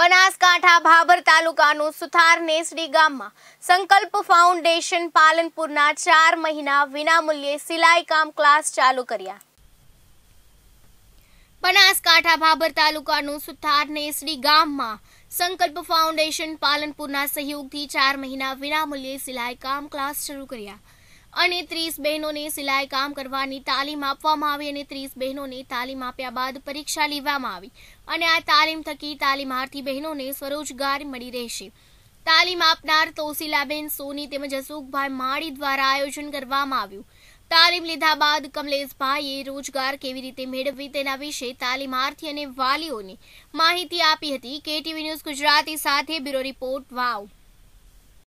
બનાસકાંઠા ભાભર તાલુકાનું સુથાર નેસડી ગામમાં સંકલ્પ ફાઉન્ડેશન પાલનપુરના ચાર મહિના વિનામૂલ્યે સિલાઈ કામ ક્લાસ ચાલુ કર્યા બનાસકાંઠા ભાભર તાલુકાનું સુથાર નેસડી ગામમાં સંકલ્પ ફાઉન્ડેશન પાલનપુરના સહયોગથી ચાર મહિના વિનામૂલ્યે સિલાઈ કામ ક્લાસ શરૂ કર્યા અને ત્રીસ બહેનોને સિલાઈ કામ કરવાની તાલીમ આપવામાં આવી અને ત્રીસ બહેનોને તાલીમ આપ્યા બાદ પરીક્ષા લેવામાં આવી અને આ તાલીમ થકી તાલીમાર્થી બહેનોને સ્વરોજગાર મળી રહેશે તાલીમ આપનાર તોસીલાબેન સોની તેમજ અશોકભાઈ માળી દ્વારા આયોજન કરવામાં આવ્યું તાલીમ લીધા બાદ કમલેશભાઈએ રોજગાર કેવી રીતે મેળવવી તેના વિશે તાલીમાર્થી અને વાલીઓને માહિતી આપી હતી કેટીવી ન્યૂઝ ગુજરાતી સાથે બ્યુરો રિપોર્ટ વાવ